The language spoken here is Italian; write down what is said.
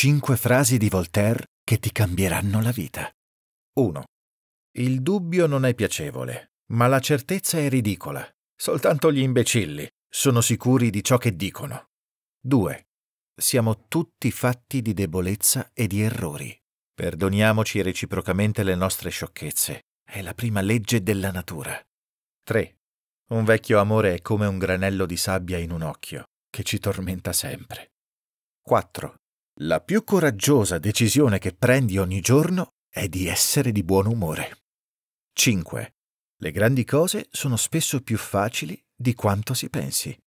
5 frasi di Voltaire che ti cambieranno la vita. 1. Il dubbio non è piacevole, ma la certezza è ridicola. Soltanto gli imbecilli sono sicuri di ciò che dicono. 2. Siamo tutti fatti di debolezza e di errori. Perdoniamoci reciprocamente le nostre sciocchezze. È la prima legge della natura. 3. Un vecchio amore è come un granello di sabbia in un occhio, che ci tormenta sempre. 4. La più coraggiosa decisione che prendi ogni giorno è di essere di buon umore. 5. Le grandi cose sono spesso più facili di quanto si pensi.